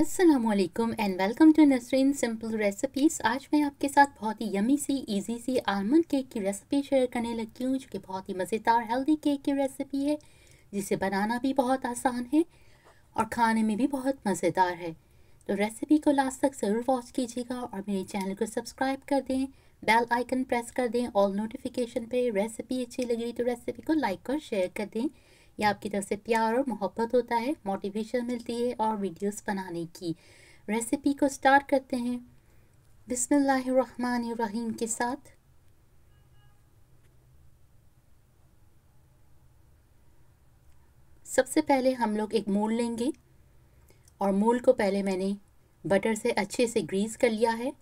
Aslam and welcome to Nasreen simple recipes आज मैं आपके साथ बहुत ही यमी सी इजी सी आलमंड केक की रेसिपी शेयर करने लगी हूँ जो कि बहुत ही मज़ेदार हेल्दी केक की रेसिपी है जिसे बनाना भी बहुत आसान है और खाने में भी बहुत मज़ेदार है तो रेसिपी को लास्ट तक ज़रूर वॉच कीजिएगा और मेरे चैनल को सब्सक्राइब कर दें बेल आइकन प्रेस कर दें ऑल नोटिफिकेशन पे रेसिपी अच्छी लगी तो रेसिपी को लाइक और शेयर कर दें या आपकी तरफ से प्यार और मोहब्बत होता है मोटिवेशन मिलती है और वीडियोस बनाने की रेसिपी को स्टार्ट करते हैं बिसमीम के साथ सबसे पहले हम लोग एक मूल लेंगे और मूल को पहले मैंने बटर से अच्छे से ग्रीस कर लिया है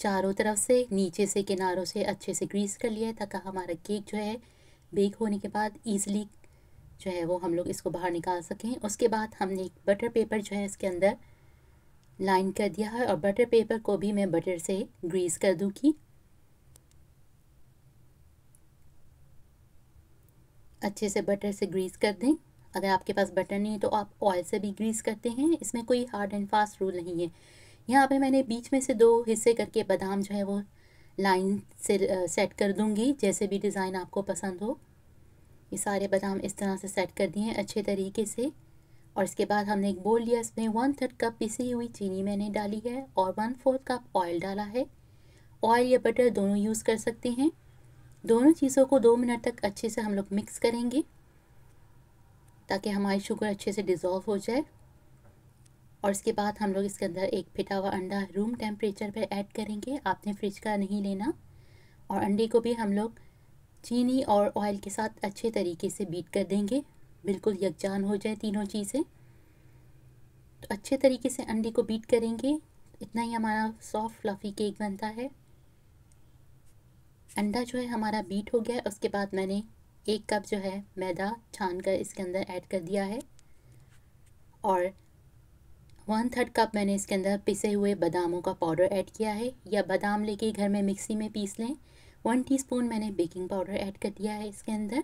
चारों तरफ से नीचे से किनारों से अच्छे से ग्रीस कर लिया है ताकि हमारा केक जो है बेक होने के बाद ईज़िली जो है वो हम लोग इसको बाहर निकाल सकें उसके बाद हमने एक बटर पेपर जो है इसके अंदर लाइन कर दिया है और बटर पेपर को भी मैं बटर से ग्रीस कर दूँगी अच्छे से बटर से ग्रीस कर दें अगर आपके पास बटर नहीं है तो आप ऑयल से भी ग्रीस करते हैं इसमें कोई हार्ड एंड फास्ट रूल नहीं है यहाँ पे मैंने बीच में से दो हिस्से करके बादाम जो है वो लाइन से सेट कर दूँगी जैसे भी डिज़ाइन आपको पसंद हो ये सारे बादाम इस तरह से सेट कर दिए हैं अच्छे तरीके से और इसके बाद हमने एक बोल लिया इसमें वन थर्ड कप पिसी हुई चीनी मैंने डाली है और वन फोर्थ कप ऑयल डाला है ऑयल या बटर दोनों यूज़ कर सकते हैं दोनों चीज़ों को दो मिनट तक अच्छे से हम लोग मिक्स करेंगे ताकि हमारी शुगर अच्छे से डिज़ोल्व हो जाए और इसके बाद हम लोग इसके अंदर एक फिटा हुआ अंडा रूम टेम्परेचर पर ऐड करेंगे आपने फ्रिज का नहीं लेना और अंडे को भी हम लोग चीनी और ऑयल के साथ अच्छे तरीके से बीट कर देंगे बिल्कुल यकजान हो जाए तीनों चीज़ें तो अच्छे तरीके से अंडे को बीट करेंगे इतना ही हमारा सॉफ्ट फ्लफ़ी केक बनता है अंडा जो है हमारा बीट हो गया है उसके बाद मैंने एक कप जो है मैदा छान कर इसके अंदर ऐड कर दिया है और वन थर्ड कप मैंने इसके अंदर पिसे हुए बादामों का पाउडर ऐड किया है या बादाम लेके घर में मिक्सी में पीस लें वन टीस्पून मैंने बेकिंग पाउडर ऐड कर दिया है इसके अंदर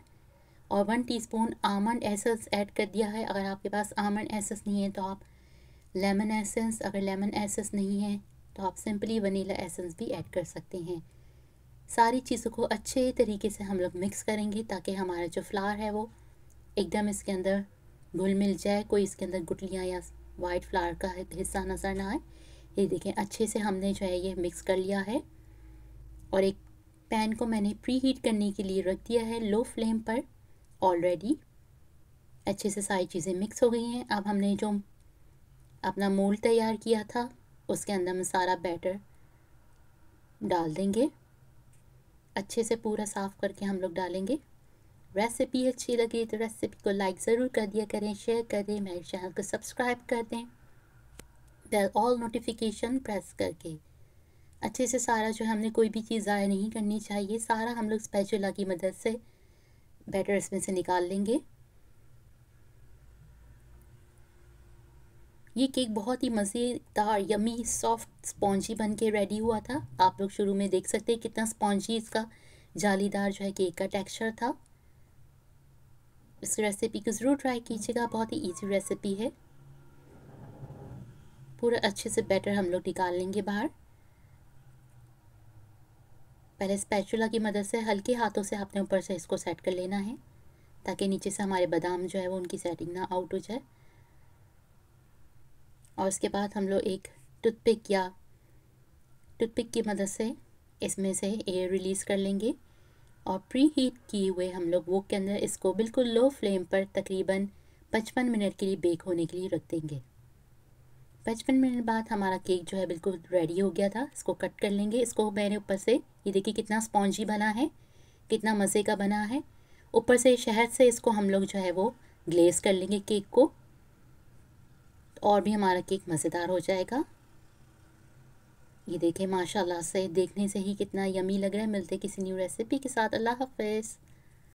और one teaspoon almond essence add कर दिया है अगर आपके पास आमंड एसेंस नहीं है तो आप लेमन एसेंस अगर लेमन एसेंस नहीं है तो आप सिंपली वनीला एसेंस भी ऐड कर सकते हैं सारी चीज़ों को अच्छे तरीके से हम लोग मिक्स करेंगे ताकि हमारा जो फ्लावर है वो एकदम इसके अंदर घुल मिल जाए कोई इसके अंदर गुटलियाँ या वाइट फ्लावर का हिस्सा नज़र ना आए ये देखें अच्छे से हमने जो है ये मिक्स कर लिया है और एक पैन को मैंने प्री हीट करने के लिए रख दिया है लो फ्लेम पर ऑलरेडी अच्छे से सारी चीज़ें मिक्स हो गई हैं अब हमने जो अपना मोल तैयार किया था उसके अंदर हम सारा बैटर डाल देंगे अच्छे से पूरा साफ़ करके हम लोग डालेंगे रेसिपी अच्छी लगी तो रेसिपी को लाइक ज़रूर कर दिया करें शेयर करें मेरे चैनल को सब्सक्राइब कर दें बेल ऑल नोटिफिकेशन प्रेस करके अच्छे से सारा जो है हमने कोई भी चीज़ ज़ाया नहीं करनी चाहिए सारा हम लोग स्पैचुला की मदद से बैटर इसमें से निकाल लेंगे ये केक बहुत ही मज़ेदार यमी सॉफ्ट स्पॉन्जी बन के रेडी हुआ था आप लोग शुरू में देख सकते हैं कितना स्पॉन्जी इसका जालीदार जो है केक का टेक्सचर था इस रेसिपी को ज़रूर ट्राई कीजिएगा बहुत ही इजी रेसिपी है पूरा अच्छे से बैटर हम लोग निकाल लेंगे बाहर पहले स्पैचुला की मदद से हल्के हाथों से आपने ऊपर से इसको सेट कर लेना है ताकि नीचे से हमारे बादाम जो है वो उनकी सेटिंग ना आउट हो जाए और उसके बाद हम लोग एक टूथपिक या टूथपिक की मदद से इसमें से एयर रिलीज़ कर लेंगे और प्री हीट किए हुए हम लोग वोक के अंदर इसको बिल्कुल लो फ्लेम पर तकरीबन पचपन मिनट के लिए बेक होने के लिए रख देंगे पचपन मिनट बाद हमारा केक जो है बिल्कुल रेडी हो गया था इसको कट कर लेंगे इसको मैंने ऊपर से ये देखिए कितना स्पॉन्जी बना है कितना मज़े का बना है ऊपर से शहद से इसको हम लोग जो है वो ग्लेस कर लेंगे केक को और भी हमारा केक मज़ेदार हो जाएगा ये देखें माशाल्लाह से देखने से ही कितना यमी लग रहा है मिलते किसी न्यू रेसिपी के साथ अल्लाह हाफिज़